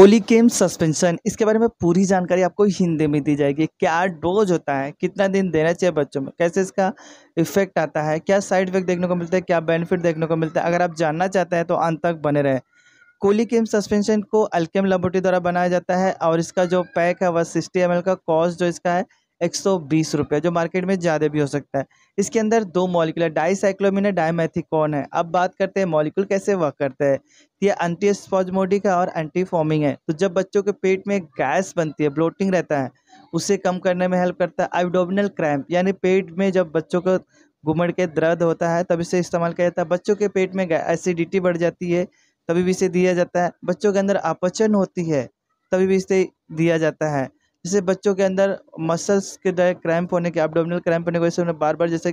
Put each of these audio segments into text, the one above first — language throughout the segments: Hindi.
केम सस्पेंशन इसके बारे में पूरी जानकारी आपको हिंदी में दी जाएगी क्या डोज होता है कितना दिन देना चाहिए बच्चों में कैसे इसका इफेक्ट आता है क्या साइड इफेक्ट देखने को मिलता है क्या बेनिफिट देखने को मिलता है अगर आप जानना चाहते हैं तो अंत तक बने रहें कोलिकेम सस्पेंशन को अल्केम लेबोरेटरी द्वारा बनाया जाता है और इसका जो पैक है वह सिक्सटी एम का कॉस्ट जो इसका है एक सौ बीस रुपये जो मार्केट में ज़्यादा भी हो सकता है इसके अंदर दो है डाईसाइक्लोमिन है डायमेथिकॉन है अब बात करते हैं मॉलिक्यूल कैसे वर्क करते हैं ये एंटी स्पॉजमोडिक है और एंटी फॉर्मिंग है तो जब बच्चों के पेट में गैस बनती है ब्लोटिंग रहता है उसे कम करने में हेल्प करता है एबडोमिनल क्रैम्प यानी पेट में जब बच्चों को घुमड़ के दर्द होता है तब इसे इस्तेमाल किया जाता है बच्चों के पेट में एसिडिटी बढ़ जाती है तभी भी इसे दिया जाता है बच्चों के अंदर अपचन होती है तभी भी इसे दिया जाता है जैसे बच्चों के अंदर मसल्स के डाय क्रैम्प होने के एबडोमिनल क्रैम्प होने की वजह से उन्हें बार बार जैसे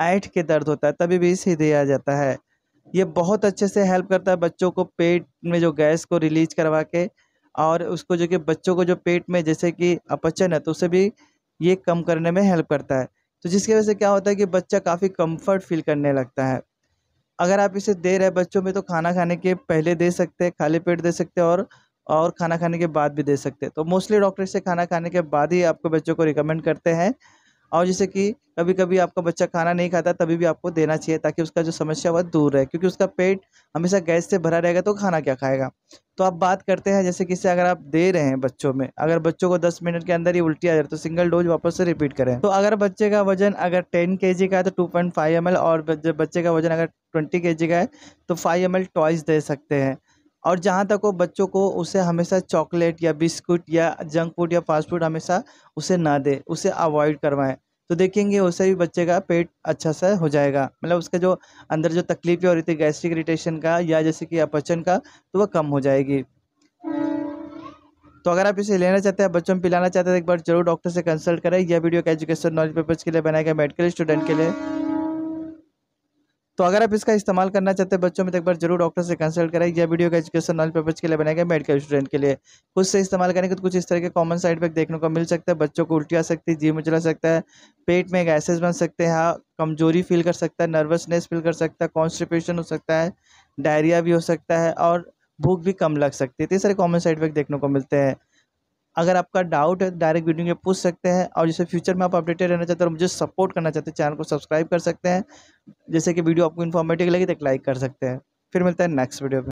ऐठ के दर्द होता है तभी भी इसे दिया जाता है ये बहुत अच्छे से हेल्प करता है बच्चों को पेट में जो गैस को रिलीज करवा के और उसको जो कि बच्चों को जो पेट में जैसे कि अपचन है तो उसे भी ये कम करने में हेल्प करता है तो जिसकी वजह से क्या होता है कि बच्चा काफ़ी कम्फर्ट फील करने लगता है अगर आप इसे दे रहे बच्चों में तो खाना खाने के पहले दे सकते हैं खाली पेट दे सकते हैं और और खाना खाने के बाद भी दे सकते हैं तो मोस्टली डॉक्टर से खाना खाने के बाद ही आपको बच्चों को रिकमेंड करते हैं और जैसे कि कभी कभी आपका बच्चा खाना नहीं खाता तभी भी आपको देना चाहिए ताकि उसका जो समस्या वह दूर रहे क्योंकि उसका पेट हमेशा गैस से भरा रहेगा तो खाना क्या खाएगा तो आप बात करते हैं जैसे किसी अगर आप दे रहे हैं बच्चों में अगर बच्चों को 10 मिनट के अंदर ही उल्टी आ जाए तो सिंगल डोज वापस से रिपीट करें तो अगर बच्चे का वजन अगर टेन के का है तो टू पॉइंट और बच्चे का वजन अगर ट्वेंटी के का है तो फाइव एम ट्वाइस दे सकते हैं और जहाँ तक वो बच्चों को उसे हमेशा चॉकलेट या बिस्कुट या जंक फूड या फास्ट फूड हमेशा उसे ना दे उसे अवॉइड करवाएं तो देखेंगे उसे भी बच्चे का पेट अच्छा सा हो जाएगा मतलब उसका जो अंदर जो तकलीफ़ें हो रही थी गैस्ट्रिक इरीटेशन का या जैसे कि अपचन का तो वह कम हो जाएगी तो अगर आप इसे लेना चाहते हैं बच्चों में पिलाना चाहते हैं तो एक बार जरूर डॉक्टर से कंसल्ट करें यह वीडियो का एजुकेशन नॉलेज पेपर्स के लिए बनाया गया मेडिकल स्टूडेंट के लिए तो अगर आप इसका इस्तेमाल करना चाहते हैं बच्चों में तो एक बार जरूर डॉक्टर से कंसल्ट कराएं यह वीडियो का एजुकेशन नॉलेज पर्पज के लिए बनाया मेडिकल स्टूडेंट के लिए खुद से इस्तेमाल करेंगे तो कुछ इस तरह के कॉमन साइड इफेक्ट देखने को मिल सकता है बच्चों को उल्टी आ सकती है जीव में चला सकता है पेट में गैसेज बन सकते हैं हाँ, कमजोरी फील कर सकता है नर्वसनेस फील कर सकता है कॉन्स्टिपेशन हो सकता है डायरिया भी हो सकता है और भूख भी कम लग सकती है इतने सारे कॉमन साइड इफेक्ट देखने को मिलते हैं अगर आपका डाउट है डायरेक्ट वीडियो में पूछ सकते हैं और जैसे फ्यूचर में आप अपडेटेड रहना चाहते हैं और मुझे सपोर्ट करना चाहते हैं चैनल को सब्सक्राइब कर सकते हैं जैसे कि वीडियो आपको इन्फॉर्मेटिव लगे तो लाइक कर सकते हैं फिर मिलता है नेक्स्ट वीडियो में